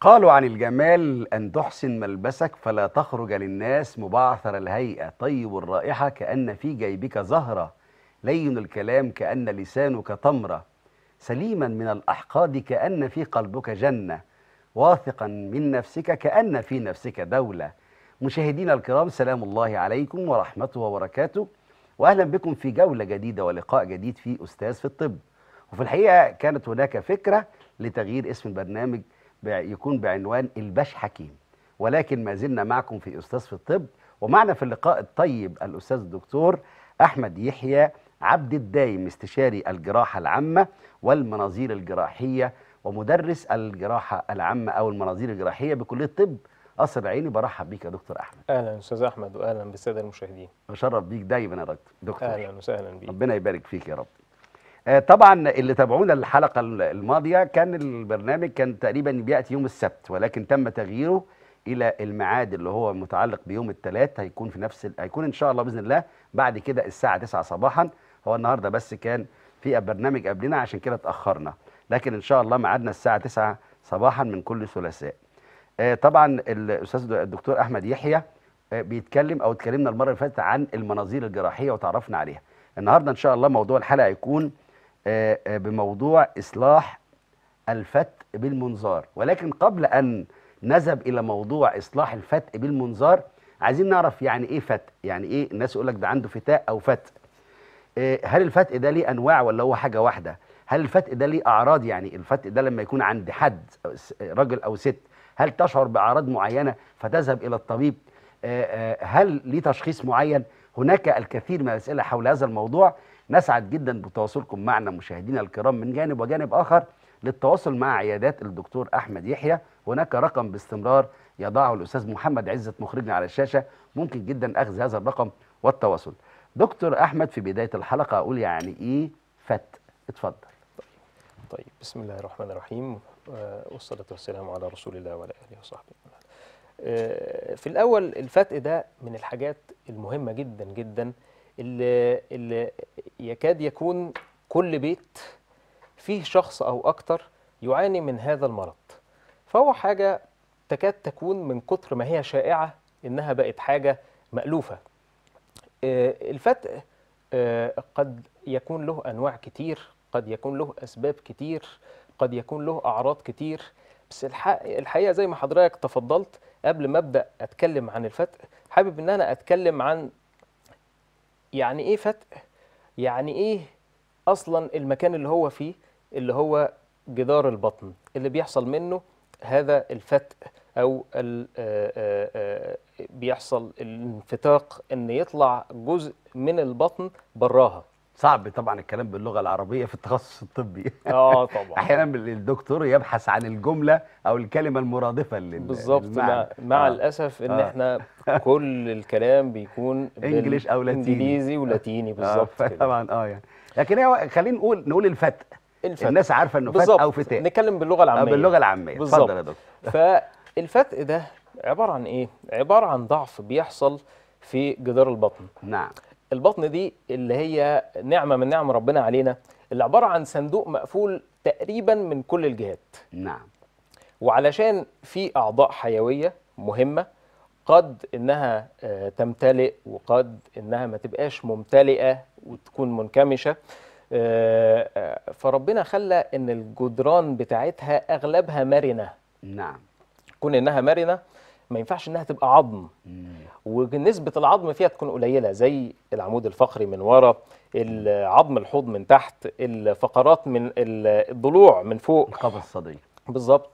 قالوا عن الجمال أن تحسن ملبسك فلا تخرج للناس مبعثر الهيئة طيب الرائحة كأن في جيبك زهرة لين الكلام كأن لسانك تمرة سليما من الأحقاد كأن في قلبك جنة واثقا من نفسك كأن في نفسك دولة مشاهدينا الكرام سلام الله عليكم ورحمته وبركاته وأهلا بكم في جولة جديدة ولقاء جديد في أستاذ في الطب وفي الحقيقة كانت هناك فكرة لتغيير اسم البرنامج يكون بعنوان الباش حكيم ولكن ما زلنا معكم في أستاذ في الطب ومعنا في اللقاء الطيب الأستاذ الدكتور أحمد يحيى عبد الدايم استشاري الجراحة العامة والمناظير الجراحية ومدرس الجراحة العامة أو المناظير الجراحية بكلية الطب قصر عيني برحب بيك يا دكتور احمد اهلا استاذ احمد واهلا بالساده المشاهدين بشرف بيك دايما يا دكتور اهلا وسهلا بيك ربنا يبارك فيك يا رب آه، طبعا اللي تابعونا الحلقه الماضيه كان البرنامج كان تقريبا بياتي يوم السبت ولكن تم تغييره الى الميعاد اللي هو متعلق بيوم الثلاث هيكون في نفس ال... هيكون ان شاء الله باذن الله بعد كده الساعه 9 صباحا هو النهارده بس كان في برنامج قبلنا عشان كده اتاخرنا لكن ان شاء الله معادنا الساعه 9 صباحا من كل ثلاثاء آه، طبعا الاستاذ الدكتور احمد يحيى آه، بيتكلم او اتكلمنا المره اللي فاتت عن المناظير الجراحيه وتعرفنا عليها النهارده ان شاء الله موضوع الحلقه هيكون آه، آه، بموضوع إصلاح الفتق بالمنظار ولكن قبل أن نذهب إلى موضوع إصلاح الفتق بالمنظار عايزين نعرف يعني إيه فتق يعني إيه الناس يقول لك ده عنده فتاء أو فتق آه، هل الفتق ده ليه أنواع ولا هو حاجة واحدة هل الفتق ده ليه أعراض يعني الفتق ده لما يكون عند حد راجل أو ست هل تشعر بأعراض معينة فتذهب إلى الطبيب هل ليه تشخيص معين هناك الكثير من الأسئلة حول هذا الموضوع نسعد جدا بتواصلكم معنا مشاهدينا الكرام من جانب وجانب آخر للتواصل مع عيادات الدكتور أحمد يحيى هناك رقم باستمرار يضعه الأستاذ محمد عزت مخرجنا على الشاشة ممكن جدا أخذ هذا الرقم والتواصل دكتور أحمد في بداية الحلقة أقول يعني إيه فت اتفضل طيب بسم الله الرحمن الرحيم آه، والصلاة والسلام على رسول الله وعلى آله وصحبه آه، في الأول الفتق ده من الحاجات المهمة جدا جدا اللي, اللي يكاد يكون كل بيت فيه شخص أو أكتر يعاني من هذا المرض فهو حاجة تكاد تكون من كتر ما هي شائعة إنها بقت حاجة مألوفة آه، الفتق آه، قد يكون له أنواع كتير قد يكون له أسباب كتير قد يكون له أعراض كتير بس الحقيقة زي ما حضرتك تفضلت قبل ما أبدأ أتكلم عن الفتق حابب إن أنا أتكلم عن يعني ايه فتق يعني ايه اصلا المكان اللي هو فيه اللي هو جدار البطن اللي بيحصل منه هذا الفتق او آه، آه، آه، بيحصل الانفتاق ان يطلع جزء من البطن براها صعب طبعا الكلام باللغه العربيه في التخصص الطبي اه طبعا احيانا الدكتور يبحث عن الجمله او الكلمه المرادفه لل بالظبط مع, مع آه. الاسف ان آه. احنا كل الكلام بيكون انجليش او لاتيني انجليزي ولاتيني آه، بالظبط آه طبعا اه يعني لكن هو خلينا نقول نقول الفتق الفتق الناس عارفه انه فتق او فتاء نتكلم باللغه العاميه آه، باللغه العاميه اتفضل يا دكتور فالفتق ده عباره عن ايه؟ عباره عن ضعف بيحصل في جدار البطن نعم البطن دي اللي هي نعمه من نعم ربنا علينا اللي عباره عن صندوق مقفول تقريبا من كل الجهات نعم وعلشان في اعضاء حيويه مهمه قد انها آه، تمتلئ وقد انها ما تبقاش ممتلئه وتكون منكمشه آه، آه، فربنا خلى ان الجدران بتاعتها اغلبها مرنه نعم كون انها مرنه ما ينفعش انها تبقى عظم ونسبه العظم فيها تكون قليله زي العمود الفقري من ورا العظم الحوض من تحت الفقرات من الضلوع من فوق القفص الصدري بالظبط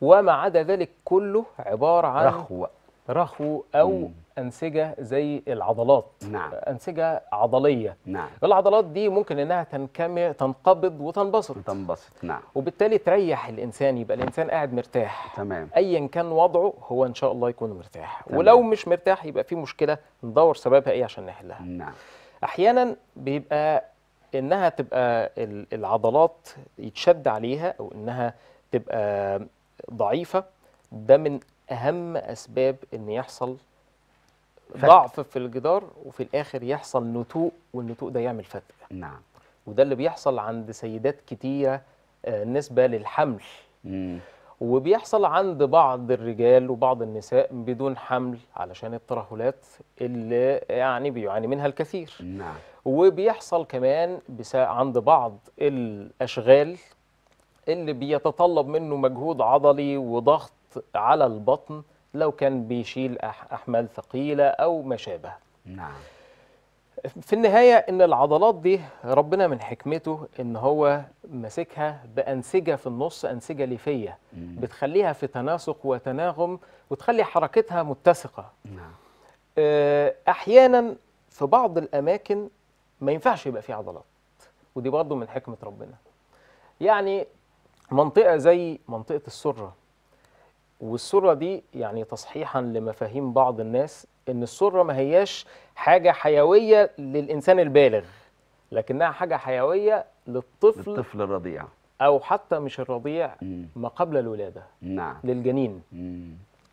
وما عدا ذلك كله عباره عن رخو رخو او مم. أنسجة زي العضلات نعم. أنسجة عضلية نعم. العضلات دي ممكن أنها تنكمل تنقبض وتنبسط تنبسط نعم وبالتالي تريح الإنسان يبقى الإنسان قاعد مرتاح تمام أيا كان وضعه هو إن شاء الله يكون مرتاح تمام. ولو مش مرتاح يبقى في مشكلة ندور سببها إيه عشان نحلها نعم أحيانا بيبقى إنها تبقى العضلات يتشد عليها أو إنها تبقى ضعيفة ده من أهم أسباب إن يحصل ضعف في الجدار وفي الاخر يحصل نتوء والنتوء ده يعمل فتق نعم وده اللي بيحصل عند سيدات كتيره آه، نسبه للحمل مم. وبيحصل عند بعض الرجال وبعض النساء بدون حمل علشان الترهلات اللي يعني بيعاني منها الكثير نعم. وبيحصل كمان عند بعض الأشغال اللي بيتطلب منه مجهود عضلي وضغط على البطن لو كان بيشيل أحمال ثقيلة أو ما شابه نعم في النهاية إن العضلات دي ربنا من حكمته إن هو ماسكها بأنسجة في النص أنسجة ليفية بتخليها في تناسق وتناغم وتخلي حركتها متسقة نعم آه، أحيانا في بعض الأماكن ما ينفعش يبقى فيه عضلات ودي برضه من حكمة ربنا يعني منطقة زي منطقة السرة والسره دي يعني تصحيحا لمفاهيم بعض الناس ان السره ما هياش حاجه حيويه للانسان البالغ لكنها حاجه حيويه للطفل للطفل الرضيع او حتى مش الرضيع ما قبل الولاده نعم للجنين مم.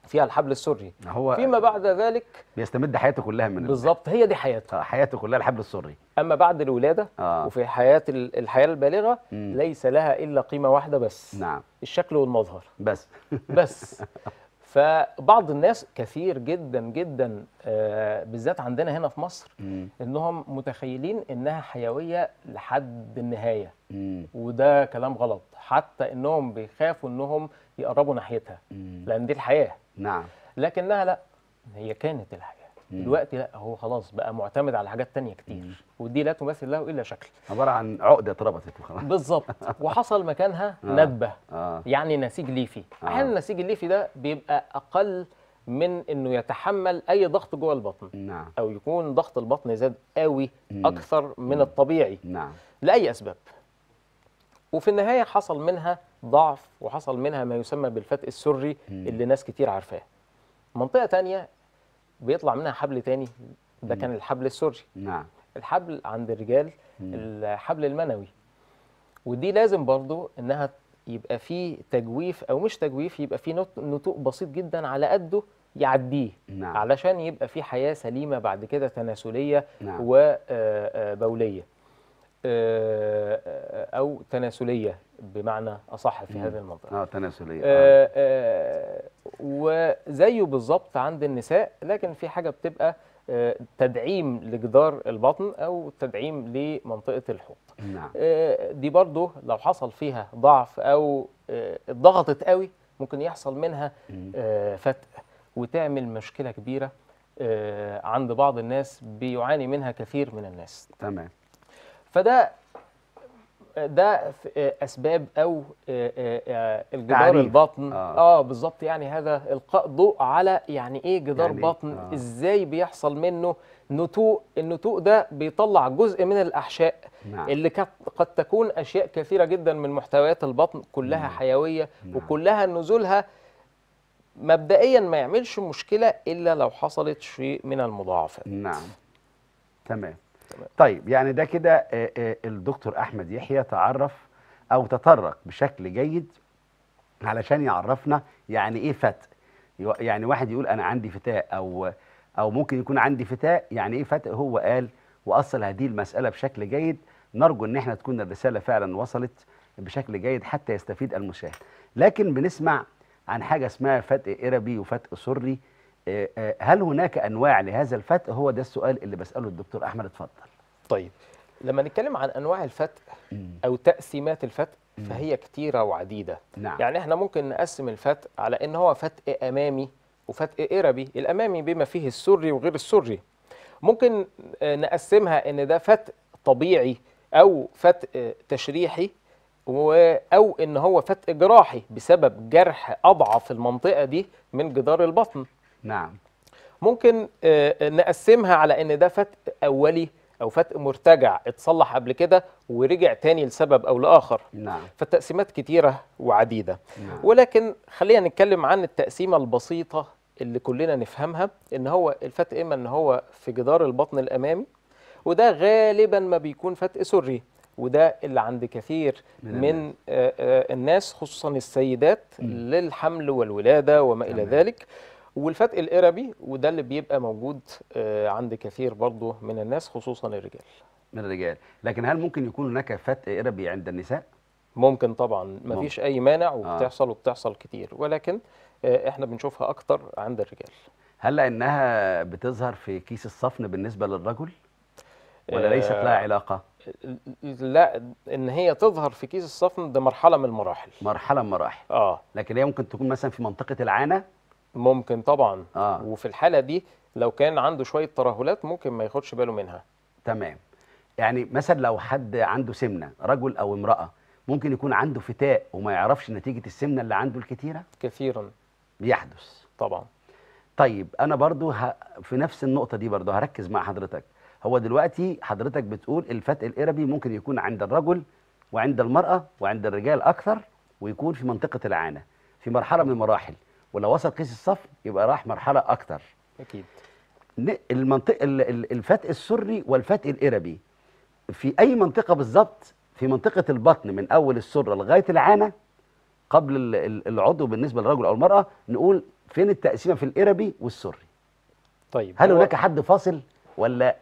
فيها الحبل السري هو فيما بعد ذلك بيستمد حياته كلها من بالظبط هي دي حياته آه حياته كلها الحبل السري اما بعد الولاده آه. وفي حياه الحياه البالغه مم. ليس لها الا قيمه واحده بس نعم الشكل والمظهر بس بس فبعض الناس كثير جدا جدا آه، بالذات عندنا هنا في مصر مم. انهم متخيلين انها حيويه لحد النهايه مم. وده كلام غلط حتى انهم بيخافوا انهم يقربوا ناحيتها مم. لان دي الحياه نعم لكنها لا هي كانت الحياه دلوقتي لا هو خلاص بقى معتمد على حاجات تانية كتير مم. ودي لا تمثل له الا شكل عباره عن عقده اتربطت وخلاص بالظبط وحصل مكانها آه. ندبه آه. يعني نسيج ليفي احيانا آه. النسيج الليفي ده بيبقى اقل من انه يتحمل اي ضغط جوه البطن نعم. او يكون ضغط البطن زاد قوي اكثر من مم. الطبيعي نعم. لاي اسباب وفي النهايه حصل منها ضعف وحصل منها ما يسمى بالفتق السري اللي ناس كتير عارفاه منطقه تانية بيطلع منها حبل تاني ده كان الحبل السري نعم الحبل عند الرجال الحبل المنوي ودي لازم برضو انها يبقى فيه تجويف او مش تجويف يبقى فيه نتوء بسيط جدا على قده يعديه نعم. علشان يبقى فيه حياه سليمه بعد كده تناسليه نعم. وبوليه آه، آه، آه، آه، آه، او تناسليه بمعنى اصح في هذه المنطقه اه تناسليه آه وزيه بالظبط عند النساء لكن في حاجه بتبقى تدعيم لجدار البطن او تدعيم لمنطقه الحوض نعم. دي برضه لو حصل فيها ضعف او اتضغطت قوي ممكن يحصل منها فتق وتعمل مشكله كبيره عند بعض الناس بيعاني منها كثير من الناس تمام فده ده آه، اسباب او آه، آه، الجدار تعريف. البطن اه, آه بالظبط يعني هذا القاء ضوء على يعني ايه جدار يعني إيه؟ بطن آه. ازاي بيحصل منه نتوء النتوء ده بيطلع جزء من الاحشاء نعم. اللي قد تكون اشياء كثيره جدا من محتويات البطن كلها نعم. حيويه نعم. وكلها نزولها مبدئيا ما يعملش مشكله الا لو حصلت شيء من المضاعفات نعم تمام طيب يعني ده كده آه، آه، الدكتور احمد يحيى تعرف او تطرق بشكل جيد علشان يعرفنا يعني ايه فتق يعني واحد يقول انا عندي فتاء او او ممكن يكون عندي فتاء يعني ايه فتق هو قال واصل هذه المساله بشكل جيد نرجو ان احنا تكون الرساله فعلا وصلت بشكل جيد حتى يستفيد المشاهد لكن بنسمع عن حاجه اسمها فتق اربي وفتق سري آه، آه، هل هناك انواع لهذا الفتق هو ده السؤال اللي بساله الدكتور احمد اتفضل طيب لما نتكلم عن انواع الفتق او تقسيمات الفتق فهي كتيره وعديده نعم. يعني احنا ممكن نقسم الفتق على ان هو فتق امامي وفتق اربي الامامي بما فيه السري وغير السري ممكن آه، نقسمها ان ده فتق طبيعي او فتق تشريحي او ان هو فتق جراحي بسبب جرح اضعف المنطقه دي من جدار البطن نعم ممكن آه، آه، نقسمها على ان ده فتق اولي او فتق مرتجع اتصلح قبل كده ورجع تاني لسبب او لاخر نعم. فالتقسيمات كتيره وعديده نعم. ولكن خلينا نتكلم عن التقسيمه البسيطه اللي كلنا نفهمها ان هو الفتق اما ان هو في جدار البطن الامامي وده غالبا ما بيكون فتق سري وده اللي عند كثير من, من الناس آه، خصوصا السيدات م. للحمل والولاده وما الى ذلك والفتق الإربي وده اللي بيبقى موجود آه، عند كثير برضه من الناس خصوصا الرجال من الرجال لكن هل ممكن يكون هناك فتق إربي عند النساء ممكن طبعا مفيش اي مانع آه. وبتحصل آه. وبتحصل كتير ولكن آه، احنا بنشوفها اكتر عند الرجال هل لانها بتظهر في كيس الصفن بالنسبه للرجل ولا ليست لها علاقه لا ان هي تظهر في كيس الصفن ده مرحله من المراحل مرحله من المراحل اه لكن هي ممكن تكون مثلا في منطقه العانه ممكن طبعا آه. وفي الحاله دي لو كان عنده شويه ترهلات ممكن ما ياخدش باله منها تمام يعني مثلا لو حد عنده سمنه رجل او امراه ممكن يكون عنده فتاء وما يعرفش نتيجه السمنه اللي عنده الكتيره كثيرا بيحدث طبعا طيب انا برضو ه... في نفس النقطه دي برضو هركز مع حضرتك هو دلوقتي حضرتك بتقول الفتء الاربي ممكن يكون عند الرجل وعند المراه وعند الرجال اكثر ويكون في منطقه العانه في مرحله من المراحل ولو وصل قيس الصفر يبقى راح مرحله اكتر اكيد المنطقه الفتق السري والفتق الإربي في اي منطقه بالظبط في منطقه البطن من اول السره لغايه العانه قبل العضو بالنسبه للرجل او المراه نقول فين التقسيمه في الإربي والسري طيب هل هناك حد فاصل ولا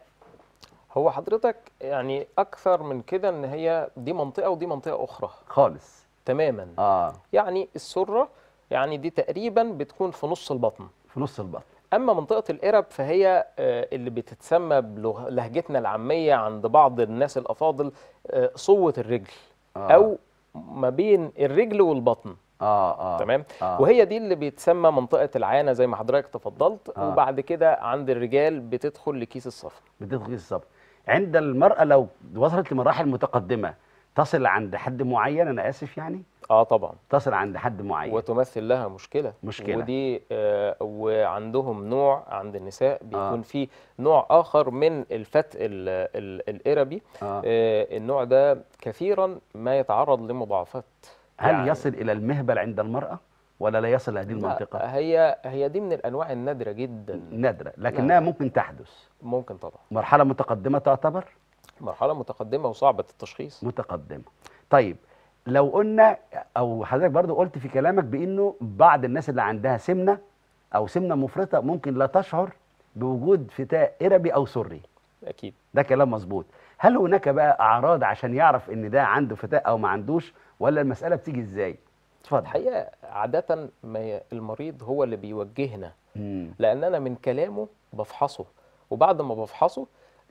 هو حضرتك يعني اكثر من كده ان هي دي منطقه ودي منطقه اخرى خالص تماما اه يعني السره يعني دي تقريبا بتكون في نص البطن في نص البطن اما منطقه القرب فهي آه، اللي بتتسمى بلهجتنا العاميه عند بعض الناس الافاضل آه، صوه الرجل آه. او ما بين الرجل والبطن اه اه تمام آه. وهي دي اللي بيتسمى منطقه العانه زي ما حضرتك تفضلت آه. وبعد كده عند الرجال بتدخل لكيس الصفر بتدخل لكيس الصفر عند المراه لو وصلت لمراحل متقدمه تصل عند حد معين انا اسف يعني اه طبعا تصل عند حد معين وتمثل لها مشكله مشكله ودي آه وعندهم نوع عند النساء آه. بيكون آه. في نوع اخر من الفتق الاربي آه. آه النوع ده كثيرا ما يتعرض لمضاعفات هل يعني يصل الى المهبل عند المراه ولا لا يصل هذه المنطقه هي هي دي من الانواع النادره جدا نادره لكنها نادرة. ممكن تحدث ممكن طبعا مرحله متقدمه تعتبر مرحله متقدمه وصعبه التشخيص متقدمه طيب لو قلنا او حضرتك برضو قلت في كلامك بانه بعض الناس اللي عندها سمنه او سمنه مفرطه ممكن لا تشعر بوجود فتاء اربي او سري اكيد ده كلام مظبوط هل هناك بقى اعراض عشان يعرف ان ده عنده فتاء او ما عندوش ولا المساله بتيجي ازاي اتفضل الحقيقه عاده ما المريض هو اللي بيوجهنا مم. لان انا من كلامه بفحصه وبعد ما بفحصه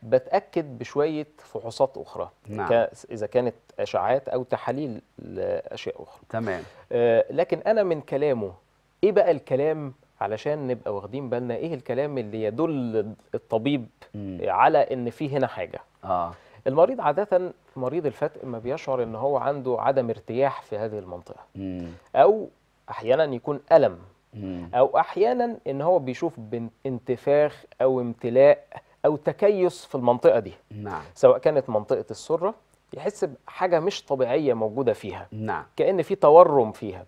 بتاكد بشويه فحوصات اخرى نعم. اذا كانت اشعاعات او تحاليل لاشياء اخرى تمام آه لكن انا من كلامه ايه بقى الكلام علشان نبقى واخدين بالنا ايه الكلام اللي يدل الطبيب م. على ان في هنا حاجه اه المريض عادة مريض الفتق ما بيشعر ان هو عنده عدم ارتياح في هذه المنطقة مم. او احيانا يكون ألم مم. او احيانا ان هو بيشوف انتفاخ او امتلاء او تكيس في المنطقه دي نعم سواء كانت منطقه السره يحس بحاجه مش طبيعيه موجوده فيها نعم كان في تورم فيها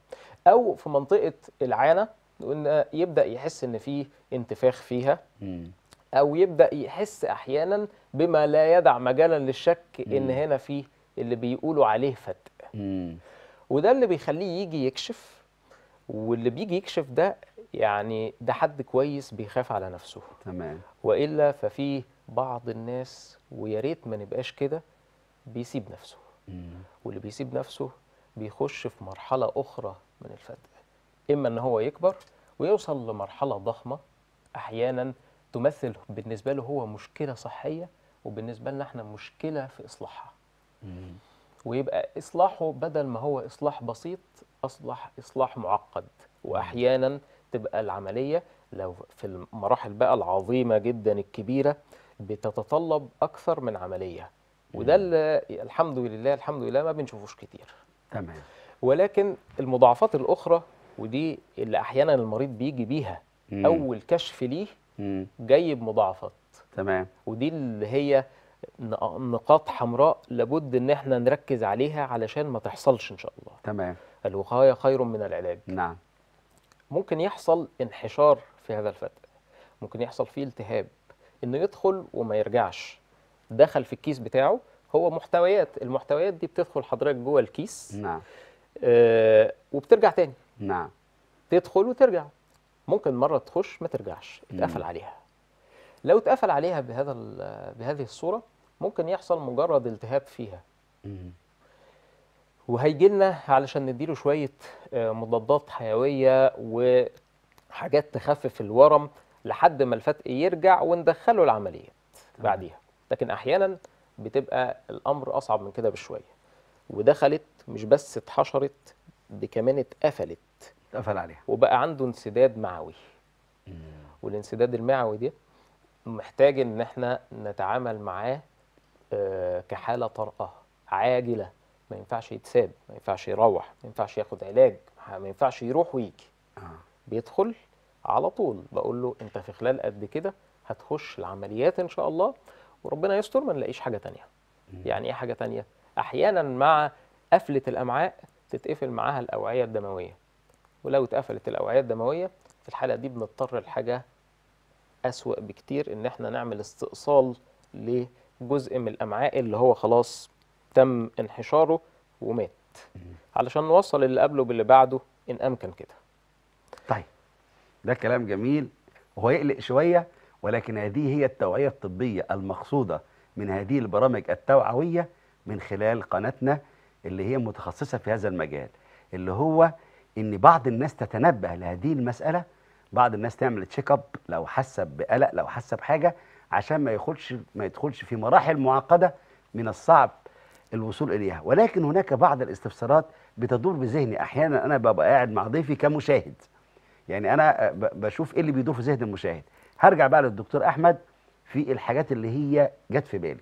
او في منطقه العانه وان يبدا يحس ان في انتفاخ فيها مم. او يبدا يحس احيانا بما لا يدع مجالا للشك مم. ان هنا في اللي بيقولوا عليه فتق وده اللي بيخليه يجي يكشف واللي بيجي يكشف ده يعني ده حد كويس بيخاف على نفسه تمام والا ففي بعض الناس ويا ريت ما نبقاش كده بيسيب نفسه واللي بيسيب نفسه بيخش في مرحله اخرى من الفتق اما ان هو يكبر ويوصل لمرحله ضخمه احيانا تمثل بالنسبه له هو مشكله صحيه وبالنسبه لنا احنا مشكله في اصلاحها مم. ويبقى إصلاحه بدل ما هو إصلاح بسيط أصبح إصلاح معقد وأحيانا تبقى العملية لو في المراحل بقى العظيمة جدا الكبيرة بتتطلب أكثر من عملية وده اللي الحمد لله الحمد لله ما بنشوفوش كتير تمام ولكن المضاعفات الأخرى ودي اللي أحيانا المريض بيجي بيها مم. أول كشف ليه مم. جاي بمضاعفات تمام ودي اللي هي نقاط حمراء لابد ان احنا نركز عليها علشان ما تحصلش ان شاء الله تمام الوقايه خير من العلاج نعم ممكن يحصل انحشار في هذا الفتق ممكن يحصل فيه التهاب انه يدخل وما يرجعش دخل في الكيس بتاعه هو محتويات المحتويات دي بتدخل حضرتك جوه الكيس نعم آه وبترجع تاني نعم تدخل وترجع ممكن مره تخش ما ترجعش اتقفل عليها لو اتقفل عليها بهذا بهذه الصوره ممكن يحصل مجرد التهاب فيها وهيجي لنا علشان نديله شويه آه، مضادات حيويه وحاجات تخفف الورم لحد ما الفتق يرجع وندخله العمليات بعديها لكن احيانا بتبقى الامر اصعب من كده بشويه ودخلت مش بس اتحشرت دي كمان اتقفلت اتقفل عليها وبقى عنده انسداد معوي والانسداد المعوي ده محتاج ان احنا نتعامل معاه آه، كحاله طارئه عاجله ما ينفعش يتساب ما ينفعش يروح ما ينفعش ياخد علاج ما ينفعش يروح ويجي آه. بيدخل على طول بقول له انت في خلال قد كده هتخش العمليات ان شاء الله وربنا يستر ما نلاقيش حاجه تانية يعني ايه حاجه تانية احيانا مع قفله الامعاء تتقفل معاها الاوعيه الدمويه ولو اتقفلت الاوعيه الدمويه في الحاله دي بنضطر لحاجه اسوأ بكتير ان احنا نعمل استئصال ل جزء من الامعاء اللي هو خلاص تم انحشاره ومات علشان نوصل اللي قبله باللي بعده ان امكن كده طيب ده كلام جميل هو يقلق شويه ولكن هذه هي التوعيه الطبيه المقصوده من هذه البرامج التوعويه من خلال قناتنا اللي هي متخصصه في هذا المجال اللي هو ان بعض الناس تتنبه لهذه المساله بعض الناس تعمل تشيك اب لو حاسه بقلق لو حاسه بحاجه عشان ما يخش ما يدخلش في مراحل معقده من الصعب الوصول اليها ولكن هناك بعض الاستفسارات بتدور بذهني احيانا انا ببقى قاعد مع ضيفي كمشاهد يعني انا بشوف ايه اللي بيدور في ذهن المشاهد هرجع بقى للدكتور احمد في الحاجات اللي هي جت في بالي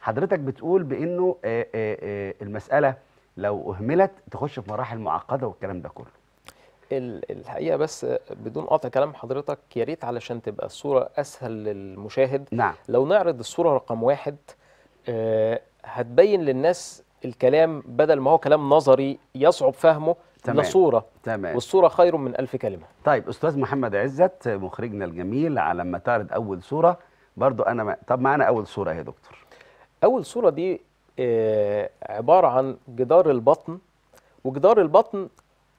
حضرتك بتقول بانه آه، آه، آه، المساله لو اهملت تخش في مراحل معقده والكلام ده كله الحقيقه بس بدون قطع كلام حضرتك يا ريت علشان تبقى الصوره اسهل للمشاهد نعم. لو نعرض الصوره رقم واحد آه، هتبين للناس الكلام بدل ما هو كلام نظري يصعب فهمه تمام. لصورة تمام. والصورة خير من ألف كلمة طيب أستاذ محمد عزت مخرجنا الجميل على ما تعرض أول صورة برضو أنا ما... طب معنا أول صورة يا دكتور أول صورة دي آه، عبارة عن جدار البطن وجدار البطن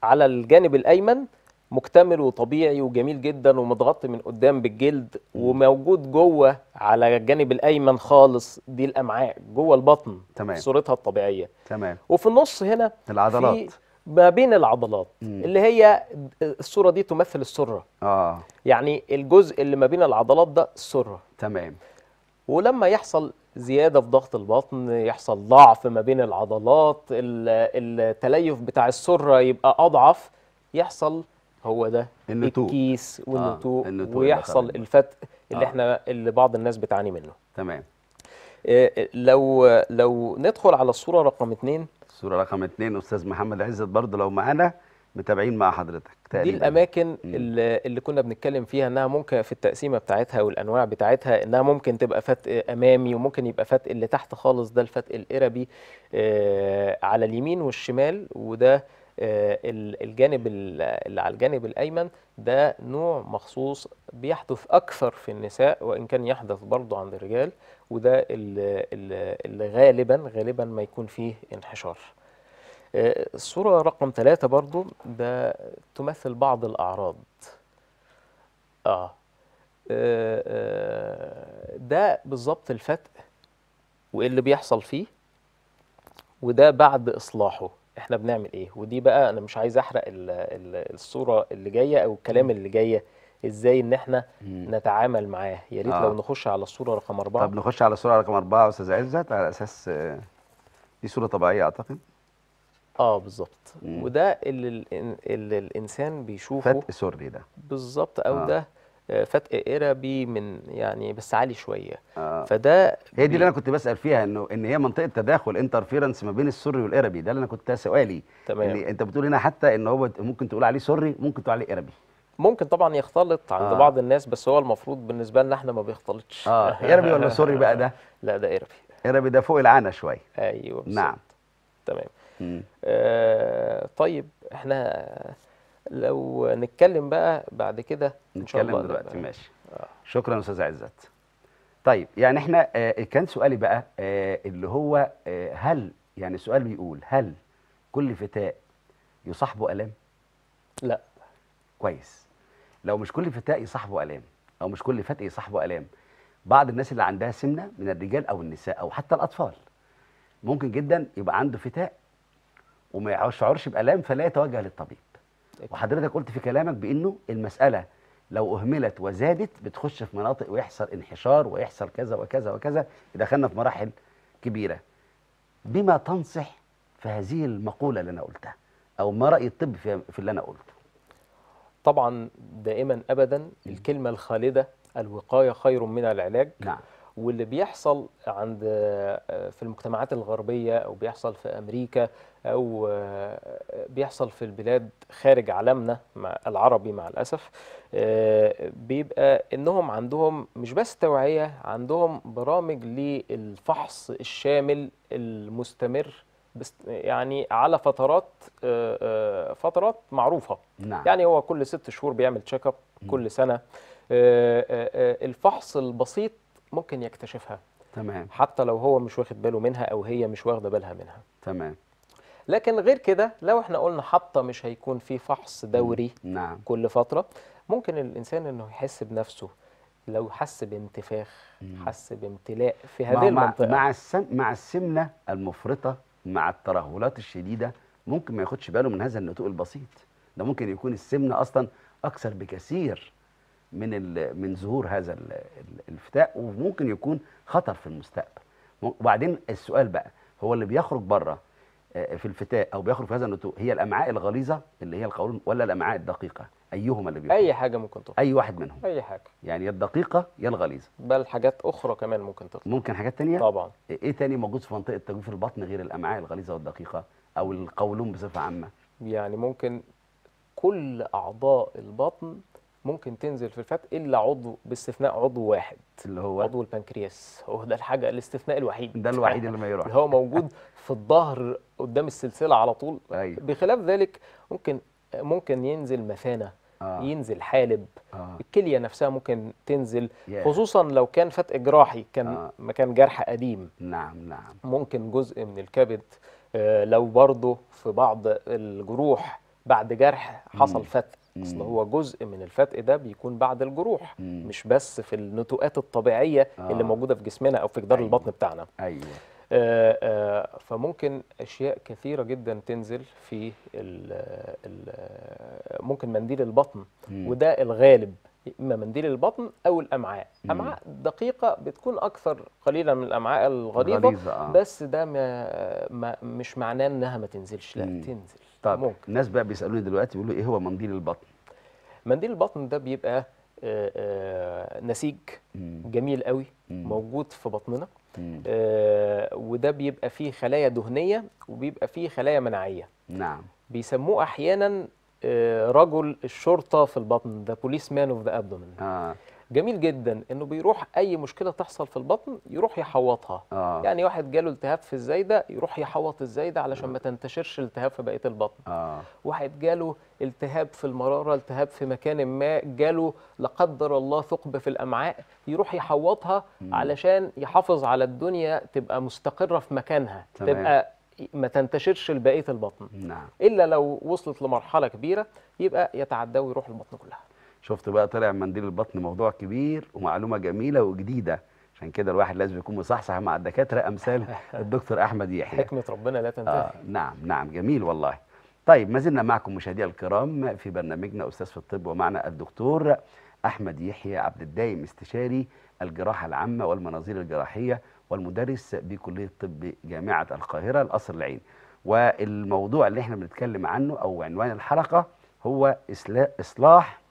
على الجانب الايمن مكتمل وطبيعي وجميل جدا ومتغطي من قدام بالجلد وموجود جوه على الجانب الايمن خالص دي الامعاء جوه البطن تمام صورتها الطبيعيه تمام وفي النص هنا العضلات ما بين العضلات مم. اللي هي الصوره دي تمثل السره اه يعني الجزء اللي ما بين العضلات ده السره تمام ولما يحصل زياده في ضغط البطن يحصل ضعف ما بين العضلات التليف بتاع السره يبقى اضعف يحصل هو ده النتوء. الكيس والنتوء آه. ويحصل الفتق اللي آه. احنا اللي بعض الناس بتعاني منه تمام إيه لو لو ندخل على الصوره رقم اتنين الصوره رقم اتنين استاذ محمد عزت برضه لو معانا متابعين مع حضرتك تقريبا. دي الاماكن اللي, اللي كنا بنتكلم فيها انها ممكن في التقسيمه بتاعتها والانواع بتاعتها انها ممكن تبقى فتق امامي وممكن يبقى فتق اللي تحت خالص ده الفتق الاربي آه على اليمين والشمال وده آه الجانب اللي على الجانب الايمن ده نوع مخصوص بيحدث اكثر في النساء وان كان يحدث برضه عند الرجال وده اللي غالبا غالبا ما يكون فيه انحشار آه، الصورة رقم ثلاثة برضو تمثل بعض الأعراض آه. آه،, آه، ده بالظبط الفتق وإيه اللي بيحصل فيه وده بعد إصلاحه إحنا بنعمل إيه ودي بقى أنا مش عايز أحرق الصورة اللي جاية أو الكلام اللي جاية ازاي ان احنا مم. نتعامل معاه يا ريت آه. لو نخش على الصوره رقم أربعة طب نخش على الصوره رقم أربعة استاذ عزت على اساس دي صوره طبيعيه اعتقد اه بالظبط وده اللي, اللي الانسان بيشوفه فتق سري ده بالظبط او آه. ده آه، فتق ايرابي من يعني بس عالي شويه آه. فده هي دي اللي انا كنت بسال فيها انه ان هي منطقه تداخل انترفيرنس ما بين السري والايرابي ده اللي انا كنت سؤالي تمام يعني انت بتقول هنا حتى ان هو ممكن تقول عليه سري ممكن تقول عليه ايرابي ممكن طبعا يختلط عند آه. بعض الناس بس هو المفروض بالنسبه لنا احنا ما بيختلطش اه ايرابي ولا سوري بقى ده لا ده ايرابي ايرابي ده فوق العانه شويه ايوه بالظبط نعم تمام آه طيب احنا لو نتكلم بقى بعد كده نتكلم دلوقتي ماشي آه. شكرا استاذ عزت طيب يعني احنا آه كان سؤالي بقى آه اللي هو آه هل يعني سؤال بيقول هل كل فتاء يصاحبه الام لا كويس لو مش كل فتاء يصاحبه الام او مش كل فتاة يصاحبه الام بعض الناس اللي عندها سمنه من الرجال او النساء او حتى الاطفال ممكن جدا يبقى عنده فتاء وما يشعرش بالام فلا يتوجه للطبيب وحضرتك قلت في كلامك بانه المساله لو اهملت وزادت بتخش في مناطق ويحصل انحشار ويحصل كذا وكذا وكذا دخلنا في مراحل كبيره بما تنصح في هذه المقوله اللي انا قلتها او ما راي الطب في, اللي انا قلته طبعا دائما ابدا الكلمه الخالده الوقايه خير من العلاج نعم واللي بيحصل عند آه، في المجتمعات الغربية أو بيحصل في أمريكا أو آه، بيحصل في البلاد خارج عالمنا العربي مع الأسف آه، بيبقى إنهم عندهم مش بس توعية عندهم برامج للفحص الشامل المستمر بس يعني على فترات فترات معروفة نعم. يعني هو كل ست شهور بيعمل تشيك اب كل سنة الفحص البسيط ممكن يكتشفها تمام حتى لو هو مش واخد باله منها او هي مش واخده بالها منها تمام لكن غير كده لو احنا قلنا حتى مش هيكون في فحص دوري نعم. كل فتره ممكن الانسان انه يحس بنفسه لو حس بانتفاخ مم. حس بامتلاء في هذه مع المنطقه مع السم مع السمنه المفرطه مع الترهلات الشديده ممكن ما ياخدش باله من هذا النتوء البسيط ده ممكن يكون السمنه اصلا اكثر بكثير من من ظهور هذا الفتاء وممكن يكون خطر في المستقبل وبعدين السؤال بقى هو اللي بيخرج بره آه، في الفتاء او بيخرج في هذا النتوء هي الامعاء الغليظه اللي هي القولون ولا الامعاء الدقيقه ايهما اللي بيخرج اي حاجه ممكن تخرج اي واحد منهم اي حاجه يعني يا الدقيقه يا الغليظه بل حاجات اخرى كمان ممكن تخرج ممكن حاجات تانية طبعا إيه،, ايه تاني موجود في منطقه تجويف البطن غير الامعاء الغليظه والدقيقه او القولون بصفه عامه يعني ممكن كل اعضاء البطن ممكن تنزل في الفات الا عضو باستثناء عضو واحد اللي هو عضو البنكرياس هو ده الحاجه الاستثناء الوحيد ده الوحيد اللي ما يروح اللي هو موجود في الظهر قدام السلسله على طول أيوه. بخلاف ذلك ممكن ممكن ينزل مثانه آه. ينزل حالب آه. الكليه نفسها ممكن تنزل yeah. خصوصا لو كان فتق جراحي كان آه. مكان جرح قديم نعم نعم ممكن جزء من الكبد آه لو برضه في بعض الجروح بعد جرح حصل فتق اصل هو جزء من الفتق ده بيكون بعد الجروح مم. مش بس في النتوءات الطبيعيه آه. اللي موجوده في جسمنا او في جدار أيوة. البطن بتاعنا ايوه آه آه فممكن اشياء كثيره جدا تنزل في الـ الـ ممكن منديل البطن مم. وده الغالب اما منديل البطن او الامعاء مم. امعاء دقيقه بتكون اكثر قليلا من الامعاء الغليظه آه. بس ده ما ما مش معناه انها ما تنزلش لا مم. تنزل طب ممكن. الناس بقى بيسالوني دلوقتي بيقولوا ايه هو منديل البطن منديل البطن ده بيبقى آه، آه، نسيج جميل قوي موجود في بطننا آه، وده بيبقى فيه خلايا دهنيه وبيبقى فيه خلايا مناعيه نعم بيسموه احيانا رجل الشرطه في البطن ده بوليس مان اوف ذا ابدومن جميل جدا انه بيروح اي مشكله تحصل في البطن يروح يحوطها آه. يعني واحد جاله التهاب في الزايده يروح يحوط الزايده علشان ما تنتشرش التهاب في بقيه البطن آه. واحد جاله التهاب في المراره التهاب في مكان ما جاله لا قدر الله ثقب في الامعاء يروح يحوطها م. علشان يحافظ على الدنيا تبقى مستقره في مكانها تمام. تبقى ما تنتشرش لبقيه البطن نعم. الا لو وصلت لمرحله كبيره يبقى يتعدى ويروح البطن كلها شفت بقى طلع منديل البطن موضوع كبير ومعلومه جميله وجديده عشان كده الواحد لازم يكون مصحصح مع الدكاتره امثال الدكتور احمد يحيى حكمه ربنا لا تنتهي آه نعم نعم جميل والله طيب ما زلنا معكم مشاهدينا الكرام في برنامجنا استاذ في الطب ومعنا الدكتور احمد يحيى عبد الدايم استشاري الجراحه العامه والمناظير الجراحيه والمدرس بكليه طب جامعه القاهره القصر العين والموضوع اللي احنا بنتكلم عنه او عنوان الحلقه هو اصلاح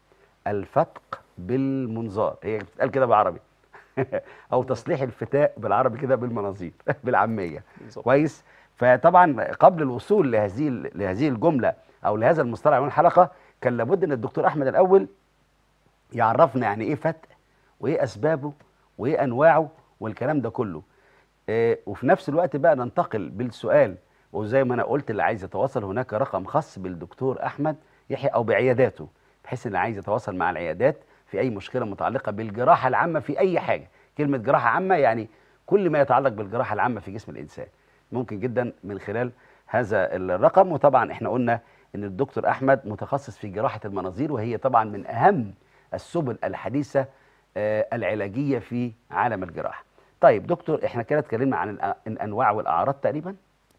الفتق بالمنظار هي بتتقال كده بالعربي او تصليح الفتاء بالعربي كده بالمناظير بالعاميه كويس فطبعا قبل الوصول لهذه لهذه الجمله او لهذا المصطلح من الحلقه كان لابد ان الدكتور احمد الاول يعرفنا يعني ايه فتق وايه اسبابه وايه انواعه والكلام ده كله إيه وفي نفس الوقت بقى ننتقل بالسؤال وزي ما انا قلت اللي عايز يتواصل هناك رقم خاص بالدكتور احمد يحيى او بعياداته بحيث ان عايز يتواصل مع العيادات في اي مشكله متعلقه بالجراحه العامه في اي حاجه كلمه جراحه عامه يعني كل ما يتعلق بالجراحه العامه في جسم الانسان ممكن جدا من خلال هذا الرقم وطبعا احنا قلنا ان الدكتور احمد متخصص في جراحه المناظير وهي طبعا من اهم السبل الحديثه آه، العلاجيه في عالم الجراحه طيب دكتور احنا كده اتكلمنا عن الانواع والاعراض تقريبا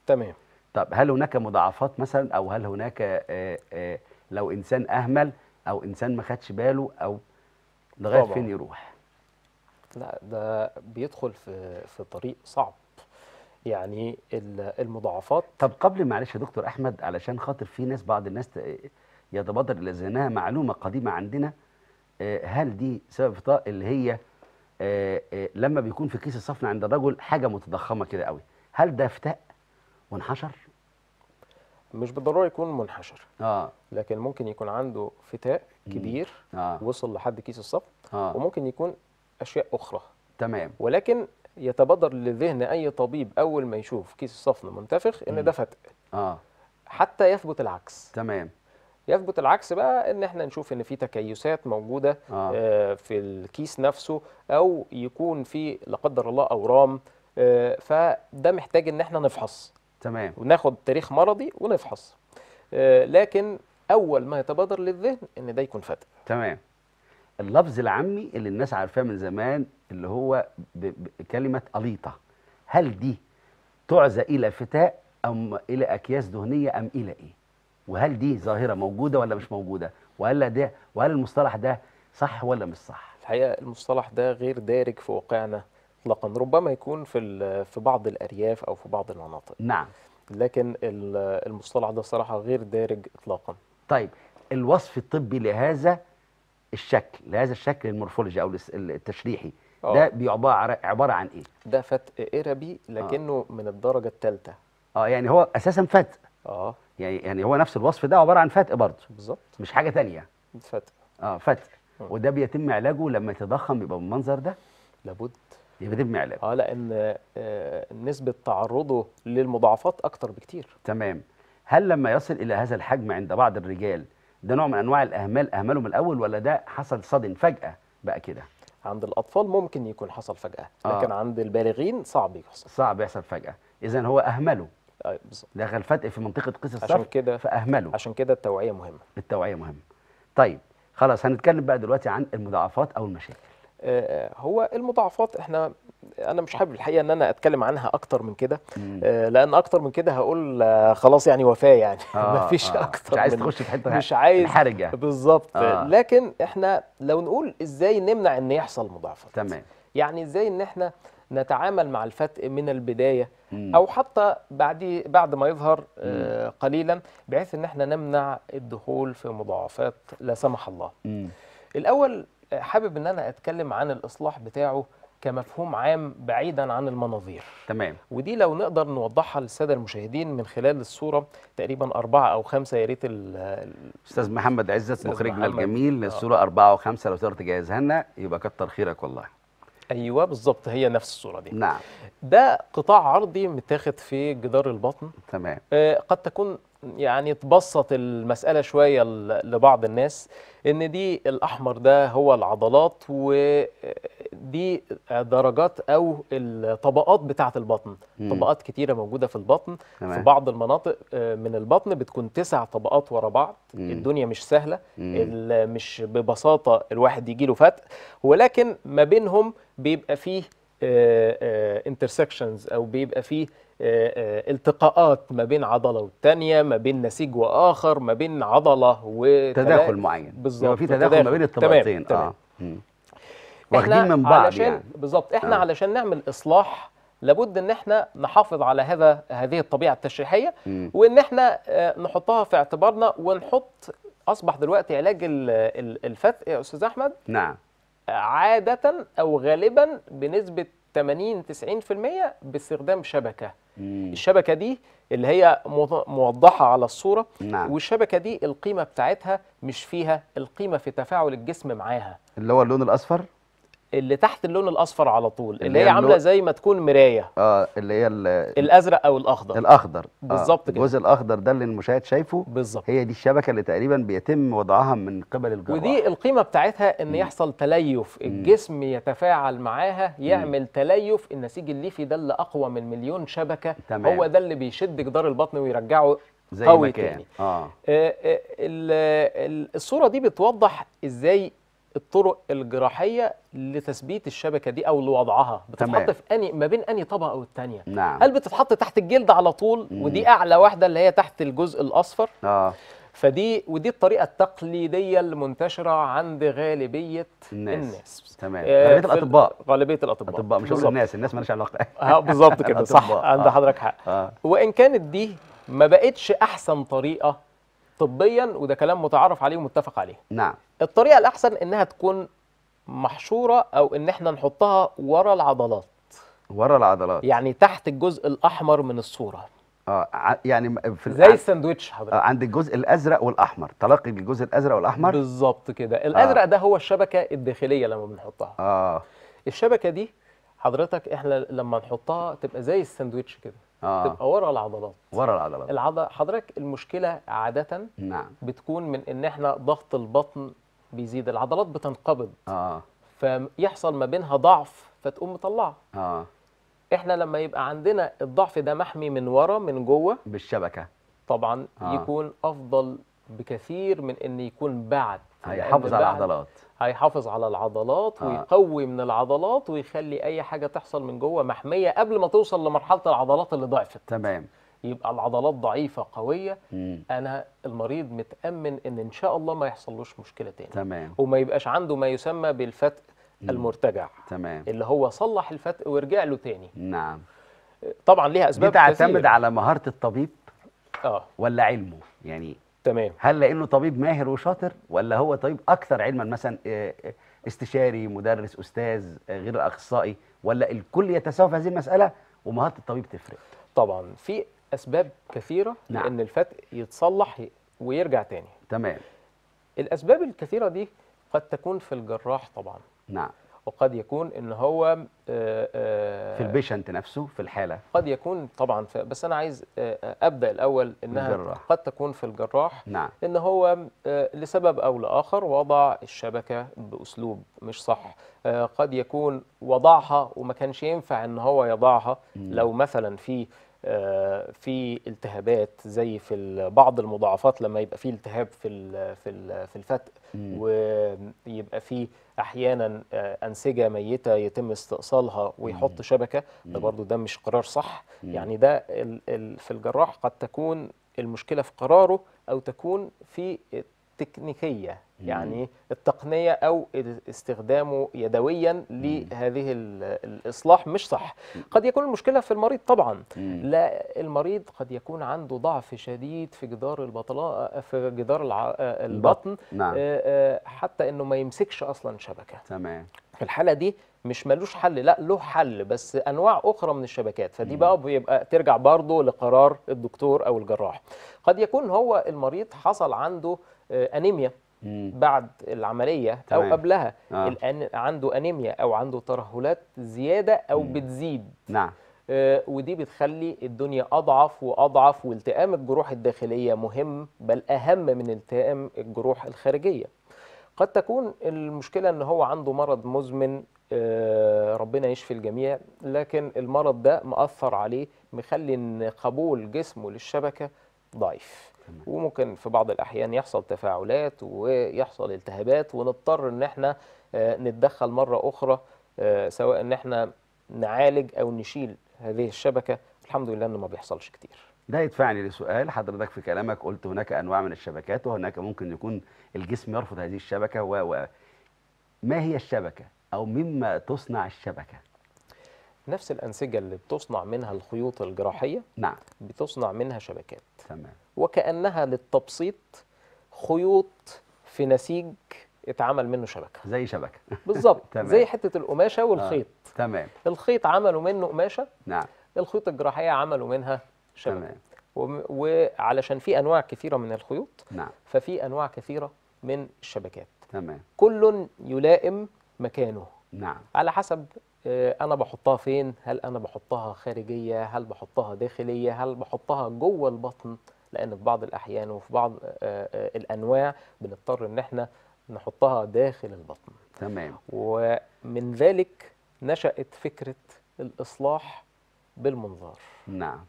تمام طب هل هناك مضاعفات مثلا او هل هناك آه، آه، لو انسان اهمل او انسان ما خدش باله او لغايه فين يروح لا ده بيدخل في في طريق صعب يعني المضاعفات طب قبل معلش يا دكتور احمد علشان خاطر في ناس بعض الناس يتبادر الى ذهنها معلومه قديمه عندنا آه، هل دي سبب فطاء اللي هي آه، آه، لما بيكون في كيس الصفن عند الرجل حاجه متضخمه كده قوي هل ده فتاء وانحشر مش بالضروره يكون منحشر اه لكن ممكن يكون عنده فتاء كبير آه. وصل لحد كيس الصف آه. وممكن يكون اشياء اخرى تمام ولكن يتبادر لذهن اي طبيب اول ما يشوف كيس الصفن منتفخ ان ده فتق اه حتى يثبت العكس تمام يثبت العكس بقى ان احنا نشوف ان في تكيسات موجوده آه. آه في الكيس نفسه او يكون في لا قدر الله اورام آه فده محتاج ان احنا نفحص تمام وناخد تاريخ مرضي ونفحص آه، لكن اول ما يتبادر للذهن ان ده يكون فتق تمام اللفظ العامي اللي الناس عارفاه من زمان اللي هو كلمه قليطه هل دي تعزى الى فتاء ام الى اكياس دهنيه ام الى ايه وهل دي ظاهره موجوده ولا مش موجوده وهل ده وهل المصطلح ده صح ولا مش صح الحقيقه المصطلح ده غير دارج في واقعنا اطلاقا ربما يكون في في بعض الارياف او في بعض المناطق نعم لكن المصطلح ده صراحه غير دارج اطلاقا طيب الوصف الطبي لهذا الشكل لهذا الشكل المورفولوجي او التشريحي أوه. ده بيعباره عباره عن ايه ده فتق اربي لكنه أوه. من الدرجه الثالثه اه يعني هو اساسا فتق اه يعني يعني هو نفس الوصف ده عباره عن فتق برضه بالظبط مش حاجه ثانيه فتق اه فتق وده بيتم علاجه لما يتضخم يبقى بالمنظر ده لابد يبقى دي بمعلب اه لان آه، نسبه تعرضه للمضاعفات اكتر بكتير تمام هل لما يصل الى هذا الحجم عند بعض الرجال ده نوع من انواع الاهمال اهمله من الاول ولا ده حصل صدم فجاه بقى كده عند الاطفال ممكن يكون حصل فجاه آه. لكن آه. عند البالغين صعب يحصل صعب يحصل فجاه اذا هو اهمله ايوه بالظبط دخل فتق في منطقه قيس الصف عشان كده فاهمله عشان كده التوعيه مهمه التوعيه مهمه طيب خلاص هنتكلم بقى دلوقتي عن المضاعفات او المشاكل آه، آه، هو المضاعفات احنا انا مش حابب الحقيقه ان انا اتكلم عنها اكتر من كده آه، لان اكتر من كده هقول خلاص يعني وفاه يعني آه مفيش آه اكتر مش عايز تخش في حته مش عايز يعني. بالظبط آه لكن احنا لو نقول ازاي نمنع ان يحصل مضاعفات تمام يعني ازاي ان احنا نتعامل مع الفتء من البدايه او حتى بعد بعد ما يظهر قليلا بحيث ان احنا نمنع الدخول في مضاعفات لا سمح الله الاول حابب ان انا اتكلم عن الاصلاح بتاعه كمفهوم عام بعيدا عن المناظير تمام ودي لو نقدر نوضحها للساده المشاهدين من خلال الصوره تقريبا أربعة أو خمسة يا ريت الأستاذ محمد عزت مخرجنا الجميل الصوره آه. أربعة وخمسة لو تقدر تجهزها لنا يبقى كتر خيرك والله ايوه بالظبط هي نفس الصوره دي نعم ده قطاع عرضي متاخد في جدار البطن تمام آه قد تكون يعني تبسط المسألة شوية لبعض الناس ان دي الاحمر ده هو العضلات ودي درجات او الطبقات بتاعه البطن مم. طبقات كتيره موجوده في البطن تمام. في بعض المناطق آه، من البطن بتكون تسع طبقات ورا بعض مم. الدنيا مش سهله مش ببساطه الواحد يجي له فتق ولكن ما بينهم بيبقى فيه انترسكشنز آه، آه، او بيبقى فيه آه، آه، التقاءات ما بين عضله والثانيه ما بين نسيج واخر ما بين عضله و تداخل معين بالظبط في تداخل, ما بين الطبقتين اه واخدين من بعض يعني بالظبط احنا آه. علشان نعمل اصلاح لابد ان احنا نحافظ على هذا هذه الطبيعه التشريحيه م. وان احنا آه، نحطها في اعتبارنا ونحط اصبح دلوقتي علاج الفتق يا استاذ احمد نعم عاده او غالبا بنسبه 80 90% باستخدام شبكه مم. الشبكه دي اللي هي موضحه على الصوره نعم. والشبكه دي القيمه بتاعتها مش فيها القيمه في تفاعل الجسم معاها اللي هو اللون الاصفر اللي تحت اللون الاصفر على طول اللي, اللي هي عامله زي ما تكون مرايه اه اللي هي الازرق او الاخضر الاخضر آه، بالظبط آه كده الجزء الاخضر ده اللي المشاهد شايفه بالظبط هي دي الشبكه اللي تقريبا بيتم وضعها من قبل الجراح ودي القيمه بتاعتها ان م. يحصل تليف الجسم يتفاعل معاها يعمل م. تليف النسيج الليفي ده اللي اقوى من مليون شبكه تمام. هو ده اللي بيشد جدار البطن ويرجعه زي قوي ما كان. تاني آه. آه, آه، الصوره دي بتوضح ازاي الطرق الجراحيه لتثبيت الشبكه دي او لوضعها بتتحط تمام. في اني ما بين اني طبقه والثانيه نعم. هل بتتحط تحت الجلد على طول مم. ودي اعلى واحده اللي هي تحت الجزء الاصفر اه فدي ودي الطريقه التقليديه المنتشره عند غالبيه الناس, الناس. تمام آه، غالبيه الاطباء غالبيه الاطباء الاطباء مش الناس الناس مالهاش علاقه آه، بالظبط كده صح آه. عند حضرتك حق آه. آه. وان كانت دي ما بقتش احسن طريقه طبيا وده كلام متعارف عليه ومتفق عليه نعم الطريقه الاحسن انها تكون محشوره او ان احنا نحطها ورا العضلات ورا العضلات يعني تحت الجزء الاحمر من الصوره اه يعني في زي الساندوتش حضرتك آه عند الجزء الازرق والاحمر تلاقي الجزء الازرق والاحمر بالظبط كده آه. الازرق آه. ده هو الشبكه الداخليه لما بنحطها اه الشبكه دي حضرتك احنا لما نحطها تبقى زي الساندوتش كده آه. تبقى ورا العضلات ورا العضلات العضل... حضرتك المشكله عاده نعم. بتكون من ان احنا ضغط البطن بيزيد العضلات بتنقبض آه. فيحصل ما بينها ضعف فتقوم مطلعه آه. احنا لما يبقى عندنا الضعف ده محمي من ورا من جوه بالشبكه طبعا آه. يكون افضل بكثير من ان يكون بعد هيحافظ على العضلات هيحافظ على العضلات آه. ويقوي من العضلات ويخلي اي حاجه تحصل من جوه محميه قبل ما توصل لمرحله العضلات اللي ضعفت تمام يبقى العضلات ضعيفه قويه مم. انا المريض متامن ان ان شاء الله ما يحصلوش مشكله تاني تمام وما يبقاش عنده ما يسمى بالفتق مم. المرتجع تمام اللي هو صلح الفتق ورجع له تاني نعم طبعا ليها اسباب بتعتمد كثير. على مهاره الطبيب اه ولا علمه يعني تمام هل لانه طبيب ماهر وشاطر ولا هو طبيب اكثر علما مثلا آه، آه، استشاري مدرس استاذ آه، غير اخصائي ولا الكل يتساوى في هذه المساله ومهاره الطبيب تفرق طبعا في اسباب كثيره نعم. لان الفتق يتصلح ويرجع تاني تمام الاسباب الكثيره دي قد تكون في الجراح طبعا نعم وقد يكون ان هو آه، آه، في البيشنت نفسه في الحاله قد يكون طبعا بس انا عايز آه، ابدا الاول انها الجراح. قد تكون في الجراح نعم. ان هو لسبب او لاخر وضع الشبكه باسلوب مش صح قد يكون وضعها وما كانش ينفع ان هو يضعها لو مثلا في آه، في التهابات زي في بعض المضاعفات لما يبقى في التهاب في في في الفتق ويبقى في احيانا آه، انسجه ميته يتم استئصالها ويحط شبكه ده برضو ده مش قرار صح يعني ده في الجراح قد تكون المشكله في قراره او تكون في التكنيكيه يعني التقنيه او استخدامه يدويا لهذه الاصلاح مش صح قد يكون المشكله في المريض طبعا لا المريض قد يكون عنده ضعف شديد في جدار البطلاء في جدار البطن نعم. آه، آه، حتى انه ما يمسكش اصلا شبكه تمام في الحاله دي مش ملوش حل لا له حل بس انواع اخرى من الشبكات فدي بقى بيبقى ترجع برضه لقرار الدكتور او الجراح قد يكون هو المريض حصل عنده آه، انيميا بعد العمليه تمام. او قبلها آه. الان عنده انيميا او عنده ترهلات زياده او مم. بتزيد نعم آه ودي بتخلي الدنيا اضعف واضعف والتئام الجروح الداخليه مهم بل اهم من التئام الجروح الخارجيه قد تكون المشكله ان هو عنده مرض مزمن آه ربنا يشفي الجميع لكن المرض ده مأثر عليه مخلي ان قبول جسمه للشبكه ضعيف وممكن في بعض الأحيان يحصل تفاعلات ويحصل التهابات ونضطر أن احنا آه، نتدخل مرة أخرى آه، سواء أن احنا نعالج أو نشيل هذه الشبكة الحمد لله أنه ما بيحصلش كتير ده يدفعني لسؤال حضرتك في كلامك قلت هناك أنواع من الشبكات وهناك ممكن يكون الجسم يرفض هذه الشبكة و... و... ما هي الشبكة أو مما تصنع الشبكة؟ نفس الأنسجة اللي بتصنع منها الخيوط الجراحية نعم بتصنع منها شبكات تمام وكأنها للتبسيط خيوط في نسيج اتعمل منه شبكه زي شبكه بالظبط زي حته القماشه والخيط آه. تمام الخيط عملوا منه قماشه نعم الخيوط الجراحيه عملوا منها شبكه تمام و... وعلشان في انواع كثيره من الخيوط نعم ففي انواع كثيره من الشبكات تمام كل يلائم مكانه نعم على حسب آه، انا بحطها فين هل انا بحطها خارجيه هل بحطها داخليه هل بحطها جوه البطن لأن في بعض الأحيان وفي بعض آه، آه، الأنواع بنضطر إن احنا نحطها داخل البطن تمام ومن ذلك نشأت فكرة الإصلاح بالمنظار نعم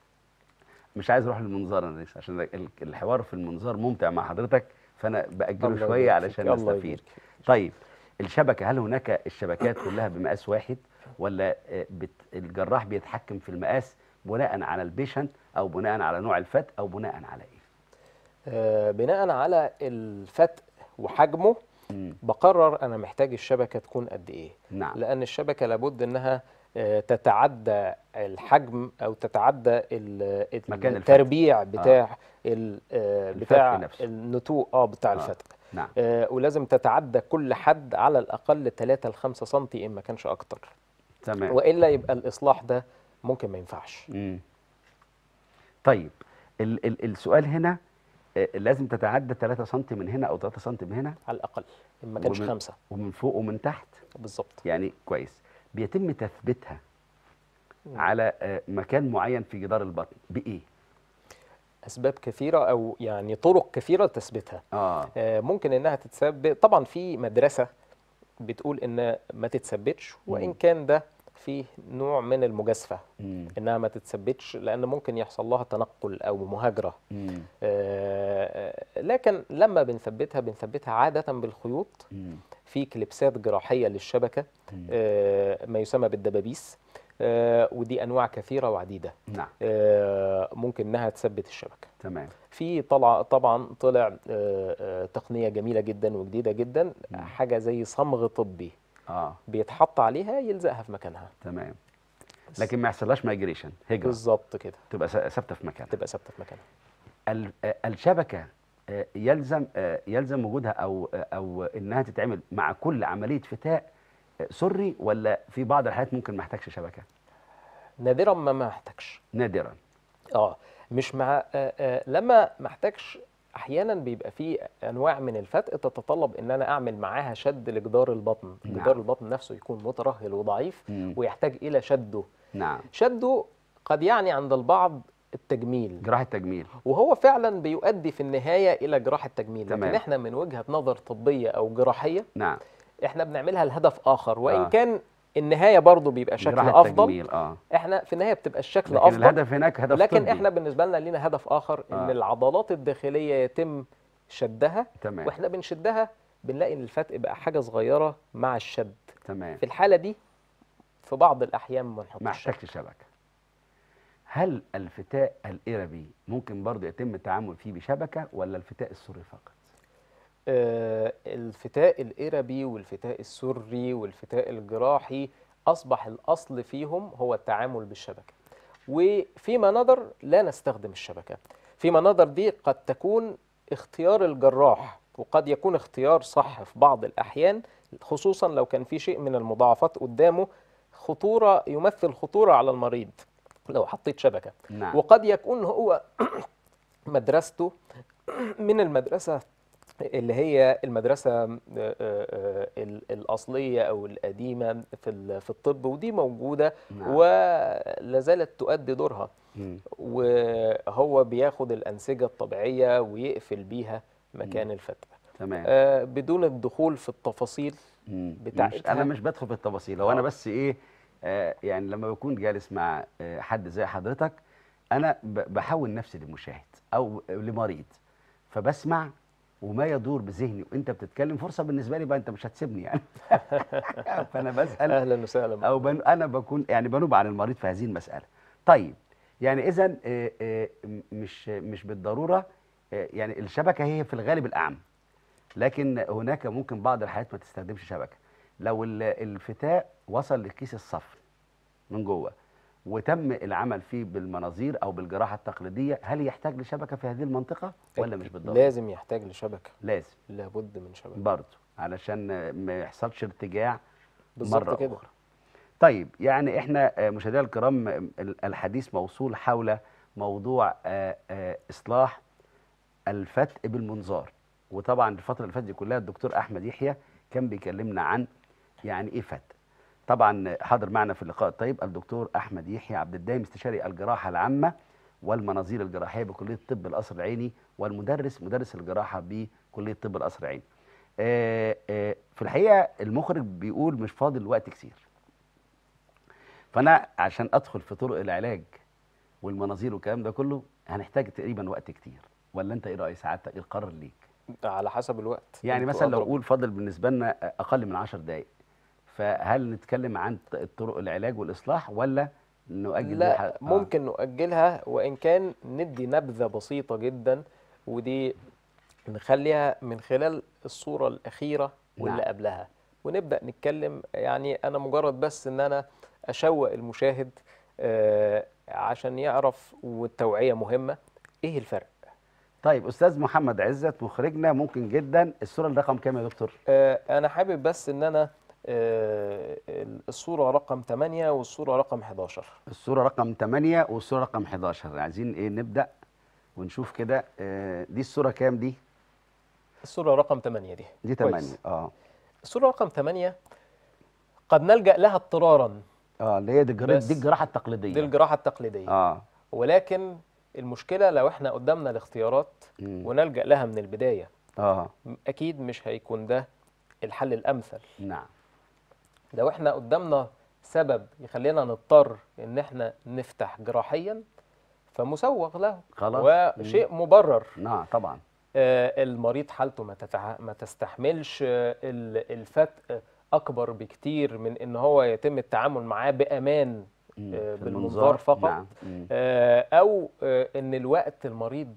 مش عايز اروح للمنظار انا لسه عشان الحوار في المنظار ممتع مع حضرتك فانا باجله شويه علشان نستفيد طيب الشبكه هل هناك الشبكات كلها بمقاس واحد ولا آه، الجراح بيتحكم في المقاس بناء على البيشنت او بناء على نوع الفت او بناء على ايه آه، بناء على الفت وحجمه بقرر انا محتاج الشبكه تكون قد ايه نعم. لان الشبكه لابد انها آه، تتعدى الحجم او تتعدى مكان التربيع الفتق. بتاع آه. بتاع آه، نفسه. النتوء اه بتاع آه. الفتق نعم. آه ولازم تتعدى كل حد على الاقل 3 ل 5 سم ان ما كانش اكتر تمام والا يبقى الاصلاح ده ممكن ما ينفعش مم. طيب ال ال السؤال هنا آه، لازم تتعدى 3 سم من هنا او 3 سم من هنا على الاقل ان ما كانش 5 ومن فوق ومن تحت بالظبط يعني كويس بيتم تثبيتها على آه، مكان معين في جدار البطن بايه اسباب كثيره او يعني طرق كثيره لتثبيتها آه. آه ممكن انها تتثبت طبعا في مدرسه بتقول ان ما تتثبتش وان كان ده فيه نوع من المجازفه انها ما تتثبتش لان ممكن يحصل لها تنقل او مهاجره آه لكن لما بنثبتها بنثبتها عاده بالخيوط في كليبسات جراحيه للشبكه آه ما يسمى بالدبابيس آه ودي انواع كثيره وعديده نعم. آه ممكن انها تثبت الشبكه تمام في طلع طبعا طلع آه, آه، تقنيه جميله جدا وجديده جدا مم. حاجه زي صمغ طبي اه بيتحط عليها يلزقها في مكانها تمام لكن ما يحصلهاش مايجريشن هجره بالظبط كده تبقى ثابته في مكانها تبقى ثابته في مكانها الشبكه آه، يلزم آه، يلزم وجودها او آه، او انها تتعمل مع كل عمليه فتاء سري ولا في بعض الحالات ممكن ما احتاجش شبكه نادرا ما ما احتاجش نادرا اه مش مع لما ما احتاجش احيانا بيبقى في انواع من الفتق تتطلب ان انا اعمل معاها شد لجدار البطن نعم. جدار البطن نفسه يكون مترهل وضعيف مم. ويحتاج الى شده نعم شده قد يعني عند البعض التجميل جراحة تجميل وهو فعلا بيؤدي في النهاية إلى جراحة تجميل تمام. لكن احنا من وجهة نظر طبية أو جراحية نعم احنا بنعملها لهدف آخر وإن آه. كان النهايه برضه بيبقى شكل افضل آه. احنا في النهايه بتبقى الشكل لكن افضل الهدف هناك هدف لكن طبي. احنا بالنسبه لنا لينا هدف اخر آه. ان العضلات الداخليه يتم شدها تمام. واحنا بنشدها بنلاقي ان الفتق بقى حاجه صغيره مع الشد تمام في الحاله دي في بعض الاحيان ما نحطش شبكه شبكه هل الفتاء الاربي ممكن برضه يتم التعامل فيه بشبكه ولا الفتاء السري فقط آه، الفتاء الإربي والفتاء السري والفتاء الجراحي أصبح الأصل فيهم هو التعامل بالشبكة وفيما نظر لا نستخدم الشبكة فيما نظر دي قد تكون اختيار الجراح وقد يكون اختيار صح في بعض الأحيان خصوصا لو كان في شيء من المضاعفات قدامه خطورة يمثل خطورة على المريض لو حطيت شبكة نعم. وقد يكون هو مدرسته من المدرسة اللي هي المدرسة آه، آه، الأصلية أو القديمة في الطب ودي موجودة نعم. ولازالت تؤدي دورها وهو بياخد الأنسجة الطبيعية ويقفل بيها مكان الفتلة تمام آه، بدون الدخول في التفاصيل بتاعتها أنا مش بدخل في التفاصيل هو أنا بس إيه يعني لما بكون جالس مع حد زي حضرتك أنا بحول نفسي لمشاهد أو لمريض فبسمع وما يدور بذهني وانت بتتكلم فرصه بالنسبه لي بقى انت مش هتسيبني يعني فانا بسال اهلا وسهلا او بن... انا بكون يعني بنوب عن المريض في هذه المساله طيب يعني اذا مش مش بالضروره يعني الشبكه هي في الغالب الاعم لكن هناك ممكن بعض الحالات ما تستخدمش شبكه لو الفتاء وصل لكيس الصفر من جوه وتم العمل فيه بالمناظير او بالجراحه التقليديه هل يحتاج لشبكه في هذه المنطقه ولا مش بالضروره لازم يحتاج لشبكه لازم لابد من شبكه برضه علشان ما يحصلش ارتجاع مره كده. اخرى طيب يعني احنا آه، مشاهدينا الكرام الحديث موصول حول موضوع آه، آه، اصلاح الفتق بالمنظار وطبعا الفتره اللي فاتت دي كلها الدكتور احمد يحيى كان بيكلمنا عن يعني ايه فتق طبعا حاضر معنا في اللقاء الطيب الدكتور احمد يحيى عبد الدايم استشاري الجراحه العامه والمناظير الجراحيه بكليه طب القصر العيني والمدرس مدرس الجراحه بكليه طب القصر العيني آآ آه، آآ آه، في الحقيقه المخرج بيقول مش فاضل وقت كتير فانا عشان ادخل في طرق العلاج والمناظير والكلام ده كله هنحتاج تقريبا وقت كتير ولا انت ايه راي سعادتك ايه القرار ليك على حسب الوقت يعني مثلا لو اقول فاضل بالنسبه لنا اقل من 10 دقائق فهل نتكلم عن طرق العلاج والاصلاح ولا نؤجل لا آه. ممكن نؤجلها وان كان ندي نبذه بسيطه جدا ودي نخليها من خلال الصوره الاخيره واللي نعم. قبلها ونبدا نتكلم يعني انا مجرد بس ان انا اشوق المشاهد آه، عشان يعرف والتوعيه مهمه ايه الفرق طيب استاذ محمد عزت مخرجنا ممكن جدا الصوره الرقم كام يا دكتور آه، انا حابب بس ان انا آه، الصورة رقم 8 والصورة رقم 11 الصورة رقم 8 والصورة رقم 11 عايزين ايه نبدأ ونشوف كده آه، دي الصورة كام دي؟ الصورة رقم 8 دي دي 8 اه الصورة رقم 8 قد نلجأ لها اضطرارا اه اللي هي دي, دي الجراحة التقليدية دي الجراحة التقليدية اه ولكن المشكلة لو احنا قدامنا الاختيارات م. ونلجأ لها من البداية اه اكيد مش هيكون ده الحل الامثل نعم لو احنا قدامنا سبب يخلينا نضطر ان احنا نفتح جراحيا فمسوغ له خلاص وشيء مبرر نعم طبعا آه المريض حالته ما, تتع... ما تستحملش آه، الفتق اكبر بكتير من ان هو يتم التعامل معاه بامان آه، بالمنظار فقط نعم. آه، او آه، ان الوقت المريض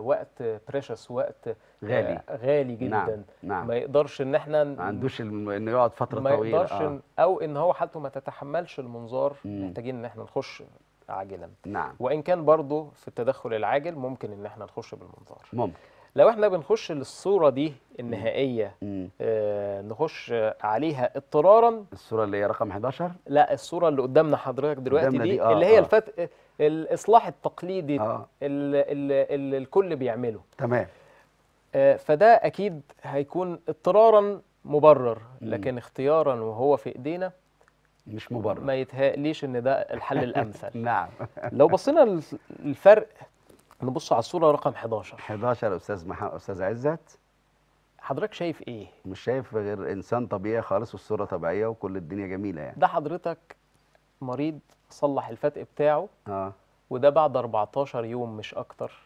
وقت بريشس وقت غالي غالي نعم، جدا نعم. نعم. ما يقدرش ان احنا ما عندوش انه يقعد فتره ما طويله ما يقدرش آه. او ان هو حالته ما تتحملش المنظار محتاجين ان احنا نخش عاجلا نعم وان كان برضه في التدخل العاجل ممكن ان احنا نخش بالمنظار ممكن لو احنا بنخش للصوره دي النهائيه آه نخش عليها اضطرارا الصوره اللي هي رقم 11 لا الصوره اللي قدامنا حضرتك دلوقتي قدامنا دي, دي آه اللي هي آه الفت... الاصلاح التقليدي آه اللي, اللي الكل بيعمله تمام آه فده اكيد هيكون اضطرارا مبرر لكن مم. اختيارا وهو في ايدينا مش مبرر ما يتهيأليش ان ده الحل الامثل نعم لو بصينا الفرق نبص على الصوره رقم 11 11 استاذ محمد استاذ عزت حضرتك شايف ايه مش شايف غير انسان طبيعي خالص والصوره طبيعيه وكل الدنيا جميله يعني ده حضرتك مريض صلح الفتق بتاعه اه وده بعد 14 يوم مش اكتر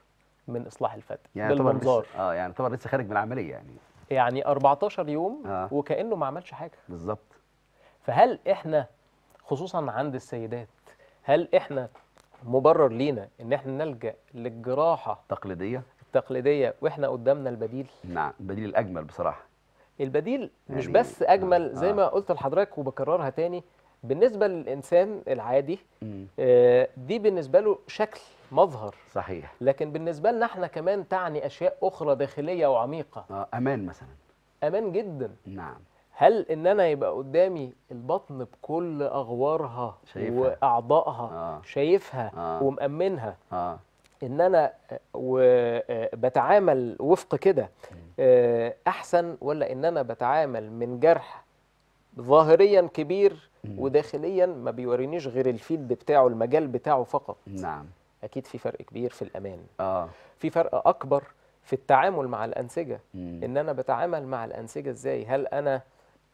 من اصلاح الفتق يعني بالمنظار اه يعني طبعا لسه خارج من العمليه يعني يعني 14 يوم آه. وكانه ما عملش حاجه بالظبط فهل احنا خصوصا عند السيدات هل احنا مبرر لينا ان احنا نلجا للجراحه التقليديه التقليديه واحنا قدامنا البديل نعم البديل الاجمل بصراحه البديل مش يعني بس اجمل آه. زي ما قلت لحضرتك وبكررها تاني بالنسبه للانسان العادي آه دي بالنسبه له شكل مظهر صحيح لكن بالنسبه لنا احنا كمان تعني اشياء اخرى داخليه وعميقه آه امان مثلا امان جدا نعم هل ان انا يبقى قدامي البطن بكل اغوارها شايفها. واعضائها آه. شايفها آه. ومامنها آه. ان انا آه، بتعامل وفق كده آه، احسن ولا ان انا بتعامل من جرح ظاهريا كبير وداخليا ما بيورينيش غير الفيلد بتاعه المجال بتاعه فقط نعم اكيد في فرق كبير في الامان اه في فرق اكبر في التعامل مع الانسجه مم. ان انا بتعامل مع الانسجه ازاي هل انا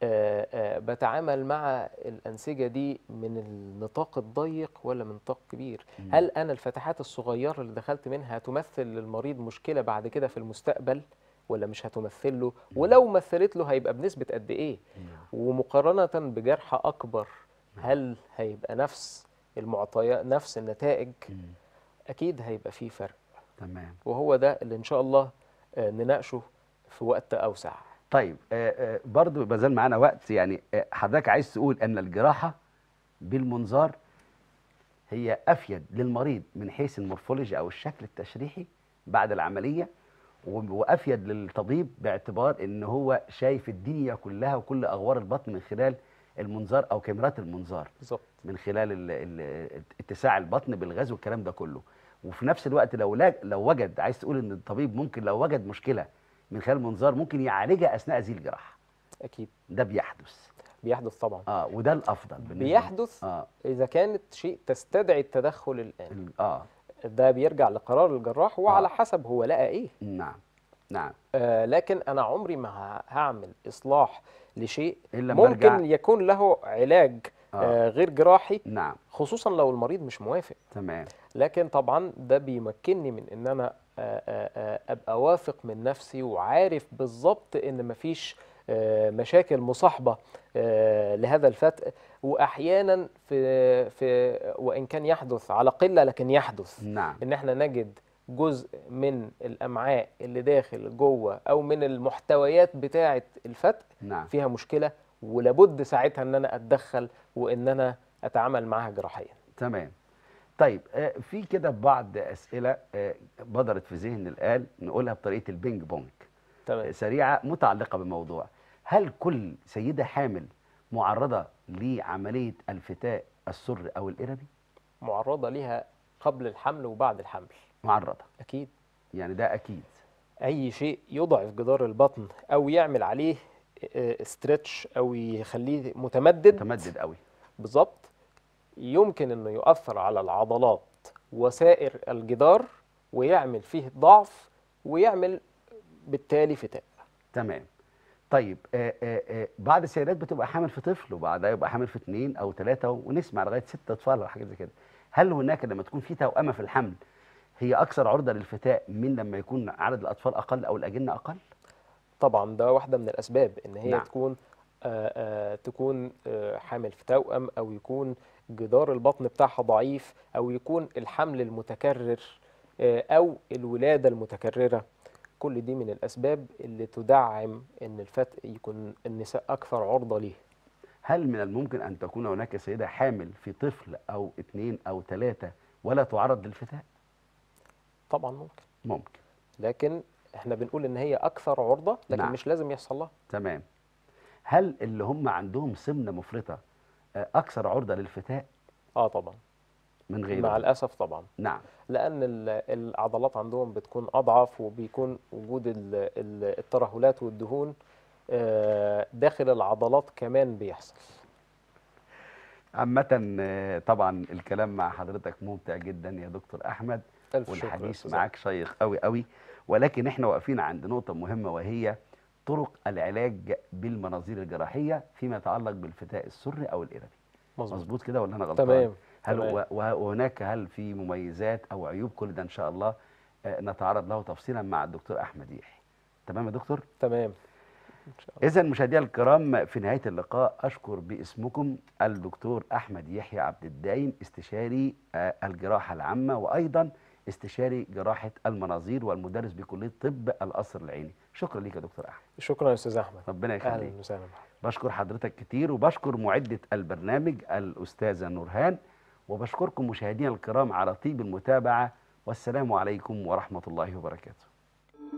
آه، آه، بتعامل مع الأنسجة دي من النطاق الضيق ولا من نطاق كبير مم. هل أنا الفتحات الصغيرة اللي دخلت منها هتمثل للمريض مشكلة بعد كده في المستقبل ولا مش هتمثل له ولو مثلت له هيبقى بنسبة قد إيه مم. ومقارنة بجرح أكبر هل هيبقى نفس المعطيات نفس النتائج مم. أكيد هيبقى في فرق تمام وهو ده اللي إن شاء الله آه، نناقشه في وقت أوسع طيب آه، آه، برضو بزال معانا وقت يعني آه، حضرتك عايز تقول ان الجراحه بالمنظار هي افيد للمريض من حيث المورفولوجي او الشكل التشريحي بعد العمليه وافيد للطبيب باعتبار ان هو شايف الدنيا كلها وكل اغوار البطن من خلال المنظار او كاميرات المنظار بالظبط من خلال اتساع البطن بالغاز والكلام ده كله وفي نفس الوقت لو لو وجد عايز تقول ان الطبيب ممكن لو وجد مشكله من خلال منظار ممكن يعالجها اثناء هذه الجراحه اكيد ده بيحدث بيحدث طبعا اه وده الافضل بالنسبه بيحدث آه. اذا كانت شيء تستدعي التدخل الان اه ده بيرجع لقرار الجراح وعلى آه. حسب هو لقى ايه نعم نعم آه لكن انا عمري ما هعمل اصلاح لشيء إلا ممكن برجع. يكون له علاج آه. آه غير جراحي نعم خصوصا لو المريض مش موافق تمام لكن طبعا ده بيمكنني من ان انا آه، آه، آه، ابقى واثق من نفسي وعارف بالظبط ان مفيش مشاكل مصاحبه لهذا الفتق واحيانا في في وان كان يحدث على قله لكن يحدث نعم. ان احنا نجد جزء من الامعاء اللي داخل جوه او من المحتويات بتاعه الفتق نعم. فيها مشكله ولابد ساعتها ان انا اتدخل وان انا اتعامل معها جراحيا تمام طيب آه، في كده بعض اسئله آه، بدرت في ذهن الان نقولها بطريقه البينج بونج تمام آه، سريعه متعلقه بالموضوع هل كل سيده حامل معرضه لعمليه الفتاء السري او الاربي معرضه ليها قبل الحمل وبعد الحمل معرضه اكيد يعني ده اكيد اي شيء يضعف جدار البطن او يعمل عليه استرتش او يخليه متمدد متمدد قوي بالظبط يمكن أنه يؤثر على العضلات وسائر الجدار ويعمل فيه ضعف ويعمل بالتالي فتاء تمام طيب آآ آه، آآ آه، آه، بعض السيدات بتبقى حامل في طفل وبعدها يبقى حامل في اثنين او ثلاثه ونسمع لغايه ست اطفال ولا حاجه زي كده هل هناك لما تكون في توأمه في الحمل هي اكثر عرضه للفتاء من لما يكون عدد الاطفال اقل او الاجنه اقل طبعا ده واحده من الاسباب ان هي نعم. تكون آآ تكون حامل في توأم او يكون جدار البطن بتاعها ضعيف أو يكون الحمل المتكرر آه، أو الولادة المتكررة كل دي من الأسباب اللي تدعم أن الفتء يكون النساء أكثر عرضة ليه هل من الممكن أن تكون هناك سيدة حامل في طفل أو اثنين أو ثلاثة ولا تعرض للفتاء؟ طبعا ممكن ممكن لكن احنا بنقول ان هي اكثر عرضه لكن نعم. مش لازم يحصل لها تمام هل اللي هم عندهم سمنه مفرطه اكثر عرضه للفتاء اه طبعا من غيره مع الاسف طبعا نعم لان العضلات عندهم بتكون اضعف وبيكون وجود الترهلات والدهون آه، داخل العضلات كمان بيحصل عامة آه، طبعا الكلام مع حضرتك ممتع جدا يا دكتور احمد والحديث معاك شيق قوي قوي ولكن احنا واقفين عند نقطة مهمة وهي طرق العلاج بالمناظير الجراحيه فيما يتعلق بالفتاء السري او الارادي مظبوط, كده ولا انا غلطان تمام هل تمام. وهناك هل في مميزات او عيوب كل ده ان شاء الله آه، نتعرض له تفصيلا مع الدكتور احمد يحيى تمام يا دكتور تمام اذا مشاهدينا الكرام في نهايه اللقاء اشكر باسمكم الدكتور احمد يحيى عبد الدايم استشاري آه، الجراحه العامه وايضا استشاري جراحه المناظير والمدرس بكليه طب القصر العيني شكرا ليك يا دكتور احمد شكرا يا استاذ احمد ربنا يخليك اهلا وسهلا بشكر حضرتك كتير وبشكر معده البرنامج الاستاذه نورهان وبشكركم مشاهدينا الكرام على طيب المتابعه والسلام عليكم ورحمه الله وبركاته